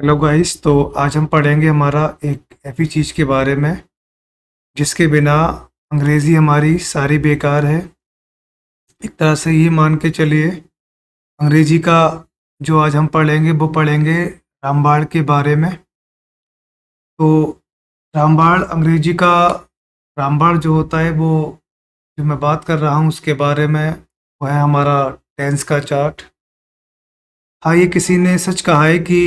hello guys तो आज हम पढ़ेंगे हमारा एक ऐसी चीज़ के बारे में जिसके बिना अंग्रेज़ी हमारी सारी बेकार है एक तरह से ये मान के चलिए अंग्रेज़ी का जो आज हम पढ़ेंगे वो पढ़ेंगे रामबाण के बारे में तो रामबाण अंग्रेज़ी का रामबाण जो होता है वो जो मैं बात कर रहा हूँ उसके बारे में वो है हमारा टेंस का चार्ट हाँ ये किसी ने सच कहा है कि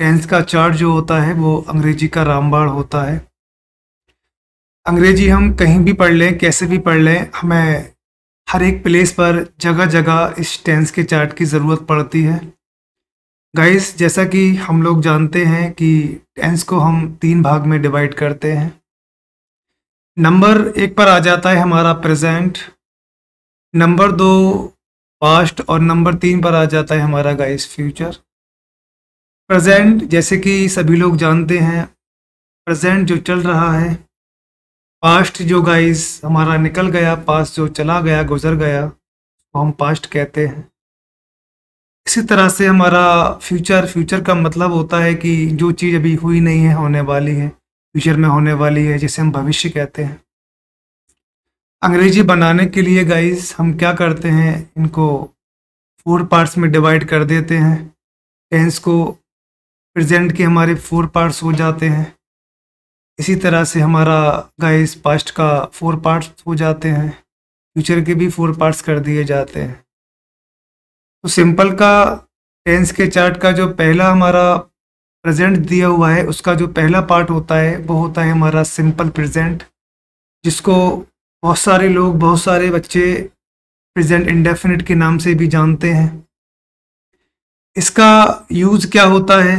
टेंस का चार्ट जो होता है वो अंग्रेजी का रामबाण होता है अंग्रेजी हम कहीं भी पढ़ लें कैसे भी पढ़ लें हमें हर एक प्लेस पर जगह जगह इस टेंस के चार्ट की ज़रूरत पड़ती है गाइस जैसा कि हम लोग जानते हैं कि टेंस को हम तीन भाग में डिवाइड करते हैं नंबर एक पर आ जाता है हमारा प्रेजेंट नंबर दो पास्ट और नंबर तीन पर आ जाता है हमारा गाइस फ्यूचर प्रेजेंट जैसे कि सभी लोग जानते हैं प्रेजेंट जो चल रहा है पास्ट जो गाइस हमारा निकल गया पास्ट जो चला गया गुजर गया उसको तो हम पास्ट कहते हैं इसी तरह से हमारा फ्यूचर फ्यूचर का मतलब होता है कि जो चीज़ अभी हुई नहीं है होने वाली है फ्यूचर में होने वाली है जिसे हम भविष्य कहते हैं अंग्रेजी बनाने के लिए गाइस हम क्या करते हैं इनको फोर पार्ट्स में डिवाइड कर देते हैं टेंस को प्रेजेंट के हमारे फोर पार्ट्स हो जाते हैं इसी तरह से हमारा गाइस पास्ट का फोर पार्ट्स हो जाते हैं फ्यूचर के भी फोर पार्ट्स कर दिए जाते हैं तो सिंपल का टेंस के चार्ट का जो पहला हमारा प्रेजेंट दिया हुआ है उसका जो पहला पार्ट होता है वो होता है हमारा सिंपल प्रेजेंट जिसको बहुत सारे लोग बहुत सारे बच्चे प्रेजेंट इंडेफिनिट के नाम से भी जानते हैं इसका यूज़ क्या होता है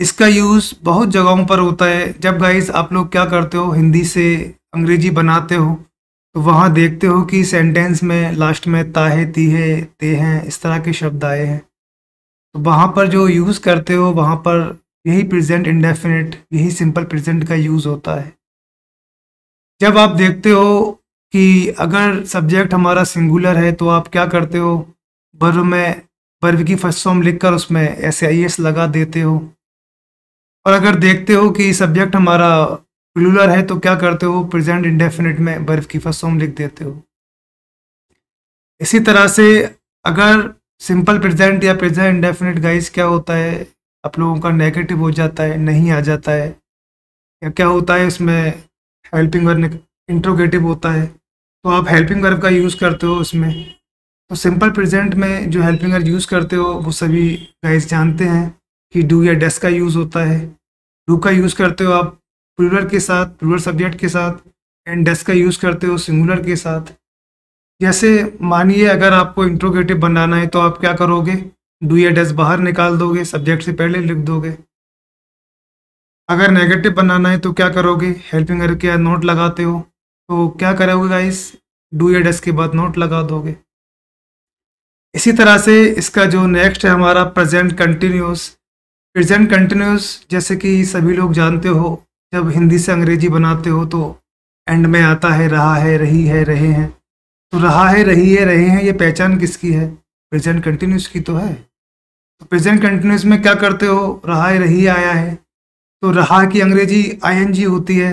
इसका यूज़ बहुत जगहों पर होता है जब गाइज आप लोग क्या करते हो हिंदी से अंग्रेजी बनाते हो तो वहाँ देखते हो कि सेंटेंस में लास्ट में ता है ती है ते हैं इस तरह के शब्द आए हैं तो वहाँ पर जो यूज़ करते हो वहाँ पर यही प्रेजेंट इंडेफिनेट यही सिंपल प्रेजेंट का यूज़ होता है जब आप देखते हो कि अगर सब्जेक्ट हमारा सिंगुलर है तो आप क्या करते हो बर्व में बर्व की फर्स्ट फॉर्म लिखकर उसमें एस आई एस लगा देते हो और अगर देखते हो कि सब्जेक्ट हमारा प्लूलर है तो क्या करते हो प्रेजेंट इंडेफिनिट में बर्फ की फसोम लिख देते हो इसी तरह से अगर सिंपल प्रेजेंट या प्रेजेंट इंडेफिनिट गाइस क्या होता है आप लोगों का नेगेटिव हो जाता है नहीं आ जाता है या क्या होता है उसमें हेल्पिंग वर्ब इंट्रोगेटिव होता है तो आप हेल्पिंग वर्ब का यूज़ करते हो उसमें तो सिंपल प्रेजेंट में जो हेल्पिंग वर्ब यूज़ करते हो वो सभी गाइस जानते हैं कि डू या डेस्क का यूज़ होता है डू का यूज़ करते हो आप प्लूरल के साथ प्लूरल सब्जेक्ट के साथ एंड डेस्क का यूज़ करते हो सिंगुलर के साथ जैसे मानिए अगर आपको इंट्रोगेटिव बनाना है तो आप क्या करोगे डू या डेस्क बाहर निकाल दोगे सब्जेक्ट से पहले लिख दोगे अगर नेगेटिव बनाना है तो क्या करोगे हेल्पिंग वर्ब के नोट लगाते हो तो क्या करोगे गाइस डू या डेस्क के बाद नोट लगा दोगे इसी तरह से इसका जो नेक्स्ट है हमारा प्रेजेंट कंटिन्यूस प्रेजेंट कंटिन्यूस जैसे कि सभी लोग जानते हो जब हिंदी से अंग्रेजी बनाते हो तो एंड में आता है रहा है रही है रहे हैं तो रहा है रही है रहे हैं ये पहचान किसकी है प्रेजेंट कंटिन्यूस की तो है तो प्रेजेंट कंटिन्यूस में क्या करते हो रहा है रही आया है तो रहा की अंग्रेजी आई होती है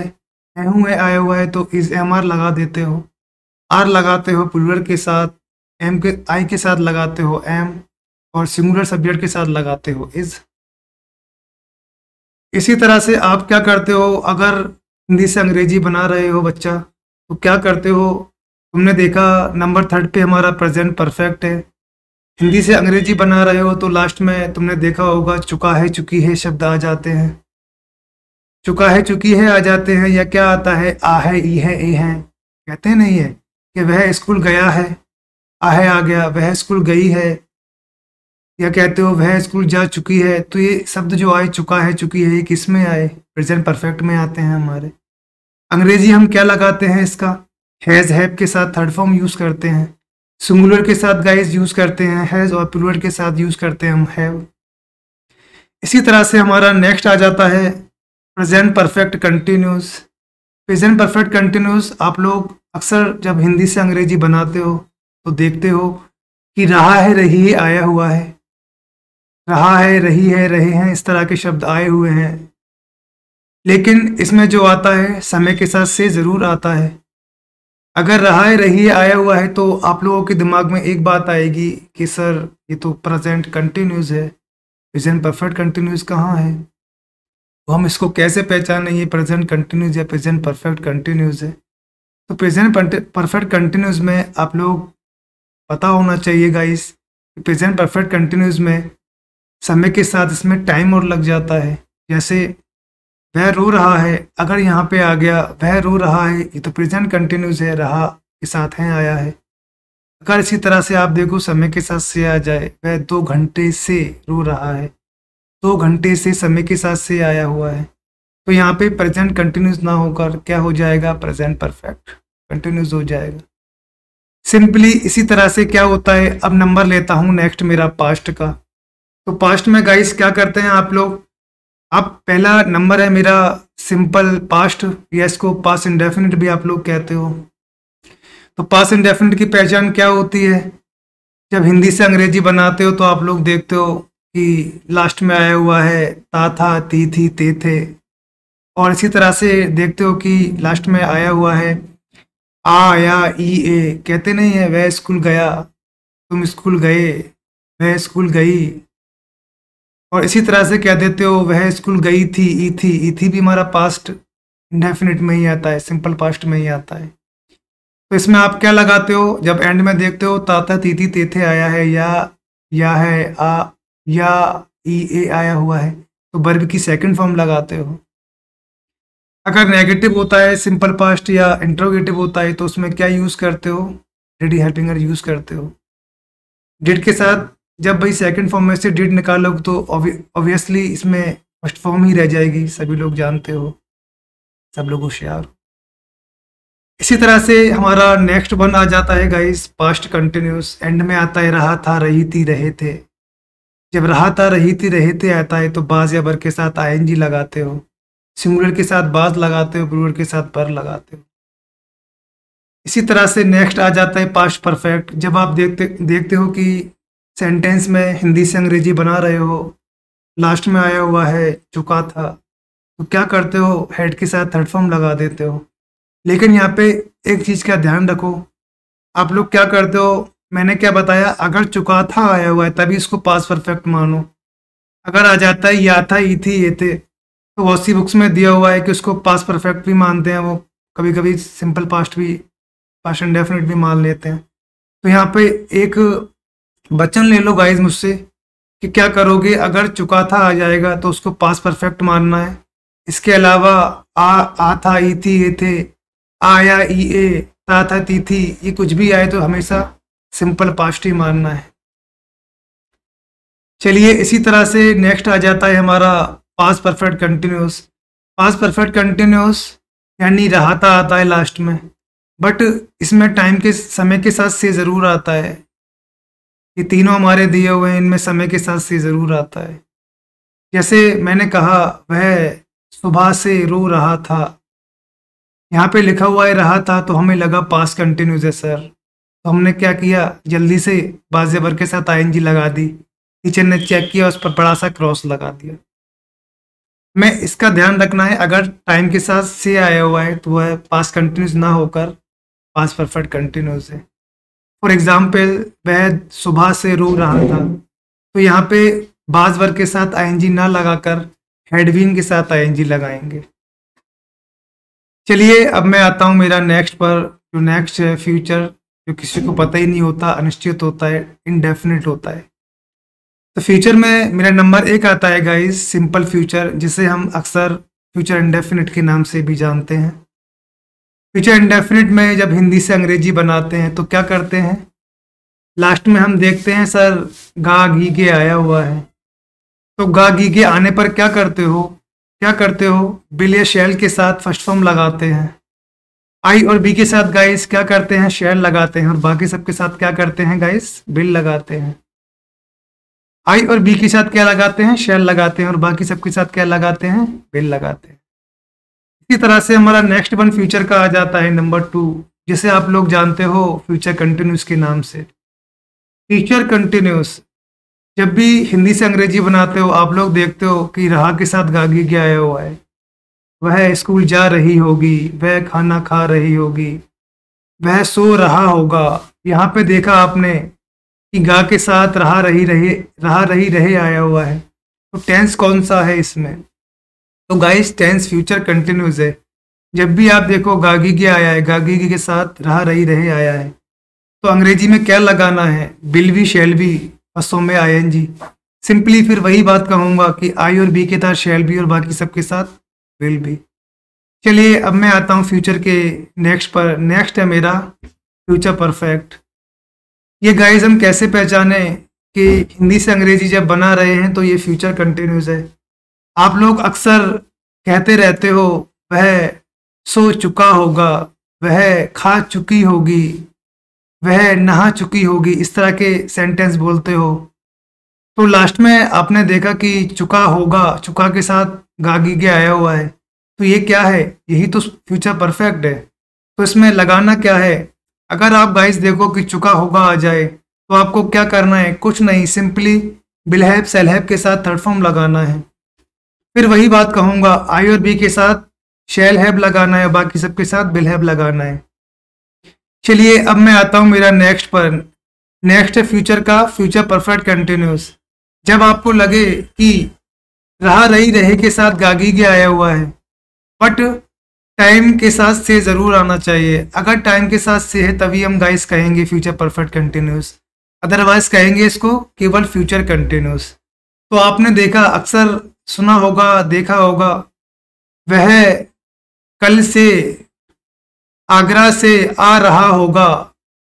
हूँ है आया हुआ है तो इज एम आर लगा देते हो आर लगाते हो पुलर के साथ एम के आई के साथ लगाते हो एम और सिंगुलर सब्जेक्ट के साथ लगाते हो इज़ इसी तरह से आप क्या करते हो अगर हिंदी से अंग्रेजी बना रहे हो बच्चा तो क्या करते हो तुमने देखा नंबर थर्ड पे हमारा प्रेजेंट परफेक्ट है हिंदी से अंग्रेजी बना रहे हो तो लास्ट में तुमने देखा होगा चुका है चुकी है शब्द आ जाते हैं चुका है चुकी है आ जाते हैं या क्या आता है आ है ई है ए है कहते नहीं है कि वह स्कूल गया है आ है आ गया वह स्कूल गई है या कहते हो वह स्कूल जा चुकी है तो ये शब्द जो आए चुका है चुकी है ये किस में आए प्रेजेंट परफेक्ट में आते हैं हमारे अंग्रेजी हम क्या लगाते हैं इसका हैज़ हैप के साथ थर्ड फॉर्म यूज़ करते हैं सिंगुलर के साथ गाइज यूज़ करते हैं हैज़ और प्लूरल के साथ यूज़ करते हैं हम हैव इसी तरह से हमारा नेक्स्ट आ जाता है present perfect continuous present perfect continuous आप लोग अक्सर जब हिंदी से अंग्रेजी बनाते हो तो देखते हो कि रहा है रही आया हुआ है रहा है रही है रहे हैं इस तरह के शब्द आए हुए हैं लेकिन इसमें जो आता है समय के साथ से ज़रूर आता है अगर रहा है रही है आया हुआ है तो आप लोगों के दिमाग में एक बात आएगी कि सर ये तो प्रेजेंट कंटिन्यूज़ है प्रेजेंट परफेक्ट कंटिन्यूज़ कहाँ है तो हम इसको कैसे पहचानें ये प्रेजेंट कंटिन्यूज़ या प्रेजेंट परफेक्ट कंटिन्यूज़ है तो प्रेजेंट परफेक्ट कंटिन्यूज़ में आप लोग पता होना चाहिए गाइस प्रेजेंट परफेक्ट कंटिन्यूज़ में समय के साथ इसमें टाइम और लग जाता है जैसे वह रो रहा है अगर यहाँ पे आ गया वह रो रहा है ये तो प्रेजेंट कंटिन्यूस है रहा के साथ है आया है अगर इसी तरह से आप देखो समय के साथ से आ जाए वह दो घंटे से रो रहा है दो घंटे से समय के साथ से आया हुआ है तो यहाँ पे प्रेजेंट कंटिन्यूस ना होकर क्या हो जाएगा प्रेजेंट परफेक्ट कंटिन्यूस हो जाएगा सिंपली इसी तरह से क्या होता है अब नंबर लेता हूँ नेक्स्ट मेरा पास्ट का तो पास्ट में गाइस क्या करते हैं आप लोग आप पहला नंबर है मेरा सिंपल पास्ट या इसको पास इंडेफिनिट भी आप लोग कहते हो तो पास इंडेफिनिट की पहचान क्या होती है जब हिंदी से अंग्रेजी बनाते हो तो आप लोग देखते हो कि लास्ट में आया हुआ है ता था ती थी ते थे और इसी तरह से देखते हो कि लास्ट में आया हुआ है आ या ई ए कहते नहीं है वह स्कूल गया तुम स्कूल गए वह स्कूल गई और इसी तरह से क्या देते हो वह स्कूल गई थी ई थी ई थी भी हमारा पास्ट इंडेफिनिट में ही आता है सिंपल पास्ट में ही आता है तो इसमें आप क्या लगाते हो जब एंड में देखते हो ताता तीती तेथे आया है या या है आ या ई ए आया हुआ है तो बर्ब की सेकंड फॉर्म लगाते हो अगर नेगेटिव होता है सिंपल पास्ट या इंट्रोगेटिव होता है तो उसमें क्या यूज़ करते हो डिड हेल्पिंगर यूज़ करते हो डिड के साथ जब भाई सेकंड फॉर्म में से डेट निकालोगे तो ऑब्वियसली इसमें फर्स्ट फॉर्म ही रह जाएगी सभी लोग जानते हो सब लोग होशियार इसी तरह से हमारा नेक्स्ट वन आ जाता है गाइस पास्ट कंटिन्यूस एंड में आता है रहा था रही थी रहे थे जब रहा था रही थी रहे थे आता है तो बाज या बर के साथ आई लगाते हो सिंगुलर के साथ बाज लगाते हो ब्रूर के साथ बर लगाते हो इसी तरह से नेक्स्ट आ जाता है पास्ट परफेक्ट जब आप देखते देखते हो कि सेंटेंस में हिंदी से अंग्रेजी बना रहे हो लास्ट में आया हुआ है चुका था तो क्या करते हो हेड के साथ थर्ड फॉर्म लगा देते हो लेकिन यहाँ पे एक चीज़ का ध्यान रखो आप लोग क्या करते हो मैंने क्या बताया अगर चुका था आया हुआ है तभी इसको पास परफेक्ट मानो अगर आ जाता है या था ई थी ये थे तो बहुत सी बुक्स में दिया हुआ है कि उसको पास परफेक्ट भी मानते हैं वो कभी कभी सिंपल पास्ट भी पास्ट इंडेफिनेट भी मान लेते हैं तो यहाँ पे एक बचन ले लो गाइज मुझसे कि क्या करोगे अगर चुका था आ जाएगा तो उसको पास परफेक्ट मानना है इसके अलावा आ आ था ई थी ये थे आया ई ए ता था ती थी ये कुछ भी आए तो हमेशा सिंपल पास्ट ही मानना है चलिए इसी तरह से नेक्स्ट आ जाता है हमारा past perfect continuous past perfect continuous यानी था आता है लास्ट में बट इसमें टाइम के समय के साथ से ज़रूर आता है ये तीनों हमारे दिए हुए हैं इनमें समय के साथ से ज़रूर आता है जैसे मैंने कहा वह सुबह से रो रहा था यहाँ पे लिखा हुआ है रहा था तो हमें लगा पास कंटिन्यूज है सर तो हमने क्या किया जल्दी से बाजेबर के साथ आई लगा दी किचन ने चेक किया उस पर बड़ा सा क्रॉस लगा दिया मैं इसका ध्यान रखना है अगर टाइम के साथ से आया हुआ है तो वह पास कंटिन्यूज ना होकर पास परफेक्ट कंटिन्यूज है फॉर एग्जाम्पल वह सुबह से रो रहा था तो यहाँ पे बाज वर्ग के साथ आई ना लगाकर हेडविन के साथ आई लगाएंगे चलिए अब मैं आता हूँ मेरा नेक्स्ट पर जो नेक्स्ट है फ्यूचर जो किसी को पता ही नहीं होता अनिश्चित होता है इनडेफिनेट होता है तो फ्यूचर में मेरा नंबर एक आता है गाइस सिंपल फ्यूचर जिसे हम अक्सर फ्यूचर इनडेफिनेट के नाम से भी जानते हैं फ्यूचर इंडेफिनिट में जब हिंदी से अंग्रेजी बनाते हैं तो क्या करते हैं लास्ट में हम देखते हैं सर गा घी के आया हुआ है तो गा घी के आने पर क्या करते हो क्या करते हो बिल या शेल के साथ फर्स्ट फॉर्म लगाते हैं आई और बी के साथ गाइस क्या करते हैं शेल लगाते हैं और बाकी सबके साथ क्या करते हैं गाइस बिल लगाते हैं आई और बी के साथ क्या लगाते हैं शेल लगाते हैं और बाकी सबके साथ क्या लगाते हैं बिल लगाते हैं इसी तरह से हमारा नेक्स्ट वन फ्यूचर का आ जाता है नंबर टू जिसे आप लोग जानते हो फ्यूचर कंटिन्यूस के नाम से फ्यूचर कंटिन्यूस जब भी हिंदी से अंग्रेजी बनाते हो आप लोग देखते हो कि राह के साथ गागी क्या आया हुआ है वह स्कूल जा रही होगी वह खाना खा रही होगी वह सो रहा होगा यहाँ पे देखा आपने कि गा के साथ रहा रही रहे रहा रही रहे आया हुआ है तो टेंस कौन सा है इसमें तो गाइस टेंस फ्यूचर कंटिन्यूज है जब भी आप देखो गागी के आया है गागी के साथ रहा रही रहे आया है तो अंग्रेजी में क्या लगाना है बिल भी शेल भी असो में आई एन जी सिंपली फिर वही बात कहूँगा कि आई और बी के साथ शेल भी और बाकी सबके साथ विल भी चलिए अब मैं आता हूँ फ्यूचर के नेक्स्ट पर नेक्स्ट है मेरा फ्यूचर परफेक्ट ये गाइज हम कैसे पहचाने कि हिंदी से अंग्रेजी जब बना रहे हैं तो ये फ्यूचर कंटिन्यूज है आप लोग अक्सर कहते रहते हो वह सो चुका होगा वह खा चुकी होगी वह नहा चुकी होगी इस तरह के सेंटेंस बोलते हो तो लास्ट में आपने देखा कि चुका होगा चुका के साथ गागी के आया हुआ है तो ये क्या है यही तो फ्यूचर परफेक्ट है तो इसमें लगाना क्या है अगर आप गाइस देखो कि चुका होगा आ जाए तो आपको क्या करना है कुछ नहीं सिंपली बिलहैब सेलहैब के साथ थर्ड फॉर्म लगाना है फिर वही बात कहूंगा आई और बी के साथ शेल हैब लगाना है बाकी सबके साथ बिल हैब लगाना है चलिए अब मैं आता हूँ मेरा नेक्स्ट पर नेक्स्ट है फ्यूचर का फ्यूचर परफेक्ट कंटिन्यूस जब आपको लगे कि रहा रही रहे के साथ गागी के आया हुआ है बट टाइम के साथ से ज़रूर आना चाहिए अगर टाइम के साथ से है तभी हम गाइस कहेंगे फ्यूचर परफेक्ट कंटिन्यूस अदरवाइज कहेंगे इसको केवल फ्यूचर कंटिन्यूस तो आपने देखा अक्सर सुना होगा देखा होगा वह कल से आगरा से आ रहा होगा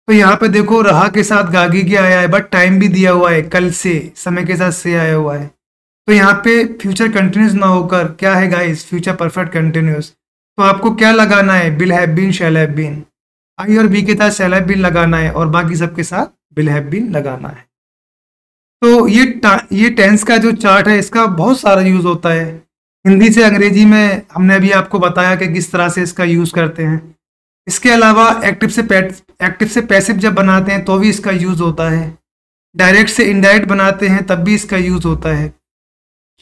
तो यहाँ पे देखो रहा के साथ गागी के आया है बट टाइम भी दिया हुआ है कल से समय के साथ से आया हुआ है तो यहाँ पे फ्यूचर कंटिन्यूस ना होकर क्या है गाइस फ्यूचर परफेक्ट कंटिन्यूस तो आपको क्या लगाना है will have been shall have been I और बी के साथ शैल हैव बीन लगाना है और बाकी सबके साथ बिल हैव बीन लगाना है तो ये ये टेंस का जो चार्ट है इसका बहुत सारा यूज होता है हिंदी से अंग्रेजी में हमने अभी आपको बताया कि किस तरह से इसका यूज करते हैं इसके अलावा एक्टिव से एक्टिव से पैसिव जब बनाते हैं तो भी इसका यूज होता है डायरेक्ट से इनडायरेक्ट बनाते हैं तब भी इसका यूज होता है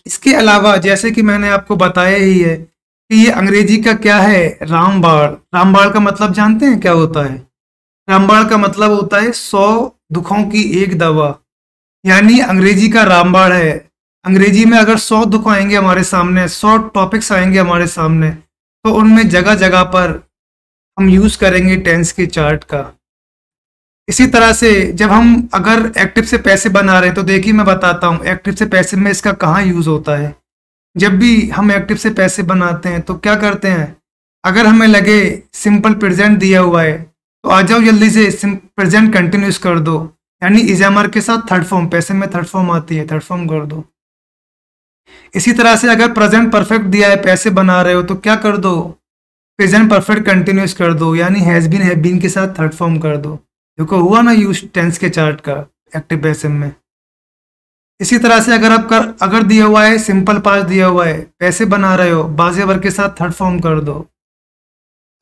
इसके अलावा जैसे कि मैंने आपको बताया ही है कि ये अंग्रेजी का क्या है रामबाड़ रामबाड़ का मतलब जानते हैं क्या होता है रामबाड़ का मतलब होता है सौ दुखों की एक दवा यानी अंग्रेजी का रामबाड़ है अंग्रेजी में अगर सौ दुख आएंगे हमारे सामने सौ टॉपिक्स आएंगे हमारे सामने तो उनमें जगह जगह पर हम यूज़ करेंगे टेंस के चार्ट का इसी तरह से जब हम अगर एक्टिव से पैसे बना रहे हैं तो देखिए मैं बताता हूँ एक्टिव से पैसे में इसका कहाँ यूज़ होता है जब भी हम एक्टिव से पैसे बनाते हैं तो क्या करते हैं अगर हमें लगे सिंपल प्रेजेंट दिया हुआ है तो आ जाओ जल्दी से प्रेजेंट कंटिन्यूस कर दो यानी इजामर के साथ थर्ड फॉर्म पैसे में थर्ड फॉर्म आती है थर्ड फॉर्म कर दो इसी तरह से अगर प्रेजेंट परफेक्ट दिया है पैसे बना रहे हो तो क्या कर दो प्रेजेंट परफेक्ट कंटिन्यूस कर दो यानी हैज बीन हैव बीन के साथ थर्ड फॉर्म कर दो देखो हुआ ना यूज टेंस के चार्ट का एक्टिव पैसे में इसी तरह से अगर आप कर अगर दिया हुआ है सिंपल पास दिया हुआ है पैसे बना रहे हो बाजेवर के साथ थर्ड फॉर्म कर दो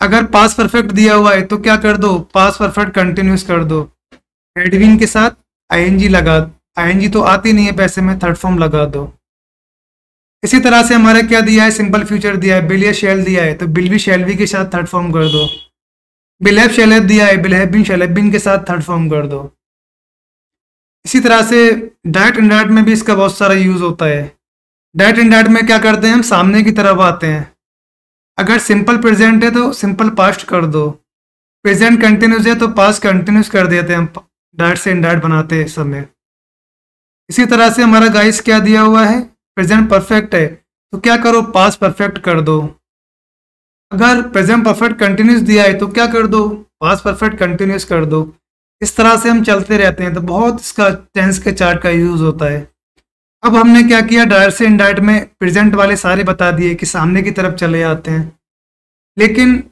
अगर पास परफेक्ट दिया हुआ है तो क्या कर दो पास परफेक्ट कंटिन्यूस कर दो एडविन के साथ आईएनजी लगा आईएनजी तो आती नहीं है पैसे में थर्ड फॉर्म लगा दो इसी तरह से हमारा क्या दिया है सिंपल फ्यूचर दिया है बिल या शेल दिया है तो बिल भी के साथ थर्ड फॉर्म कर दो बिलहब शेलहब दिया है बिलहब बिन बिन के साथ थर्ड फॉर्म कर दो इसी तरह से डायरेक्ट इनडायरेक्ट में भी इसका बहुत सारा यूज होता है डायरेक्ट इनडायरेक्ट में क्या करते हैं हम सामने की तरफ आते हैं अगर सिंपल प्रेजेंट है तो सिंपल पास्ट कर दो प्रेजेंट कंटिन्यूस है तो पास्ट कंटिन्यूस कर देते हैं हम डॉट से इनडॉट बनाते हैं सब में इसी तरह से हमारा गाइस क्या दिया हुआ है प्रेजेंट परफेक्ट है तो क्या करो पास परफेक्ट कर दो अगर प्रेजेंट परफेक्ट कंटिन्यूस दिया है तो क्या कर दो पास परफेक्ट कंटिन्यूस कर दो इस तरह से हम चलते रहते हैं तो बहुत इसका टेंस के चार्ट का यूज़ होता है अब हमने क्या किया डायर से इनडायट में प्रेजेंट वाले सारे बता दिए कि सामने की तरफ चले आते हैं लेकिन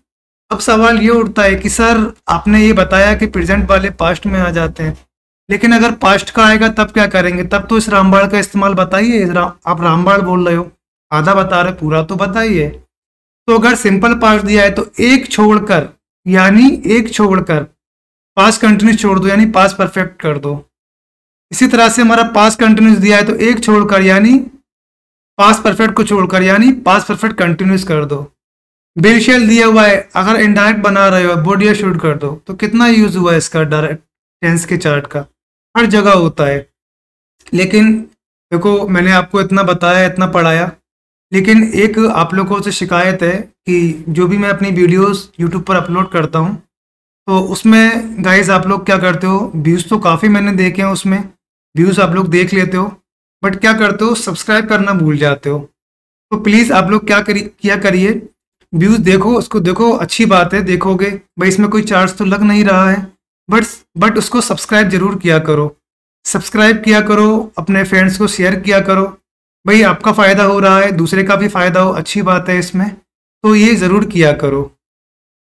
अब सवाल ये उठता है कि सर आपने ये बताया कि प्रेजेंट वाले पास्ट में आ जाते हैं लेकिन अगर पास्ट का आएगा तब क्या करेंगे तब तो इस रामबाण का इस्तेमाल बताइए इस रा, आप रामबाण बोल रहे हो आधा बता रहे पूरा तो बताइए तो अगर सिंपल पास्ट दिया है तो एक छोड़कर यानी एक छोड़कर पास कंटिन्यूस छोड़ दो यानी पास परफेक्ट कर दो इसी तरह से हमारा पास कंटिन्यूस दिया है तो एक छोड़कर यानी पास परफेक्ट को छोड़कर यानी पास परफेक्ट कंटिन्यूस कर दो बिल दिया हुआ है अगर इनडायरेक्ट बना रहे हो बॉडी शूट कर दो तो कितना यूज हुआ है इसका डायरेक्ट टेंस के चार्ट का हर जगह होता है लेकिन देखो मैंने आपको इतना बताया इतना पढ़ाया लेकिन एक आप लोगों से शिकायत है कि जो भी मैं अपनी वीडियोस यूट्यूब पर अपलोड करता हूँ तो उसमें गाइज आप लोग क्या करते हो व्यूज़ तो काफ़ी मैंने देखे हैं उसमें व्यूज़ आप लोग देख लेते हो बट क्या करते हो सब्सक्राइब करना भूल जाते हो तो प्लीज़ आप लोग क्या करिए क्या करिए व्यूज देखो उसको देखो अच्छी बात है देखोगे भाई इसमें कोई चार्ज तो लग नहीं रहा है बट बट उसको सब्सक्राइब जरूर किया करो सब्सक्राइब किया करो अपने फ्रेंड्स को शेयर किया करो भाई आपका फ़ायदा हो रहा है दूसरे का भी फ़ायदा हो अच्छी बात है इसमें तो ये ज़रूर किया करो